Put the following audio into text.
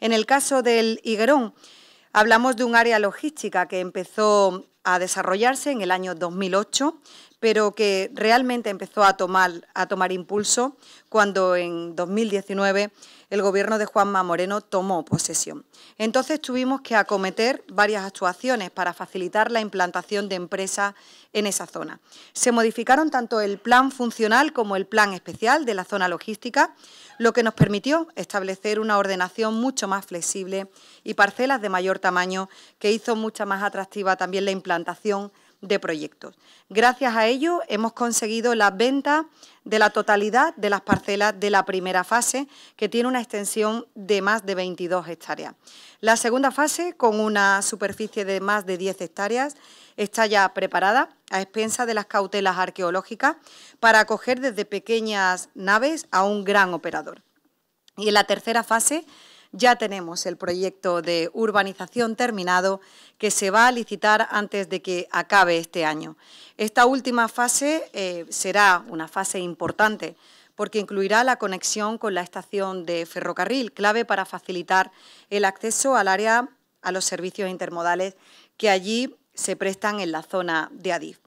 En el caso del Higuerón, hablamos de un área logística que empezó a desarrollarse en el año 2008, pero que realmente empezó a tomar, impulso cuando en 2019 el gobierno de Juanma Moreno tomó posesión. Entonces tuvimos que acometer varias actuaciones para facilitar la implantación de empresas en esa zona. Se modificaron tanto el plan funcional como el plan especial de la zona logística, lo que nos permitió establecer una ordenación mucho más flexible y parcelas de mayor tamaño que hizo mucha más atractiva también la implantación de proyectos. Gracias a ello hemos conseguido la venta de la totalidad de las parcelas de la primera fase, que tiene una extensión de más de 22 hectáreas. La segunda fase, con una superficie de más de 10 hectáreas, está ya preparada a expensas de las cautelas arqueológicas para acoger desde pequeñas naves a un gran operador. Y en la tercera fase ya tenemos el proyecto de urbanización terminado que se va a licitar antes de que acabe este año. Esta última fase eh, será una fase importante porque incluirá la conexión con la estación de ferrocarril, clave para facilitar el acceso al área a los servicios intermodales que allí se prestan en la zona de Adif.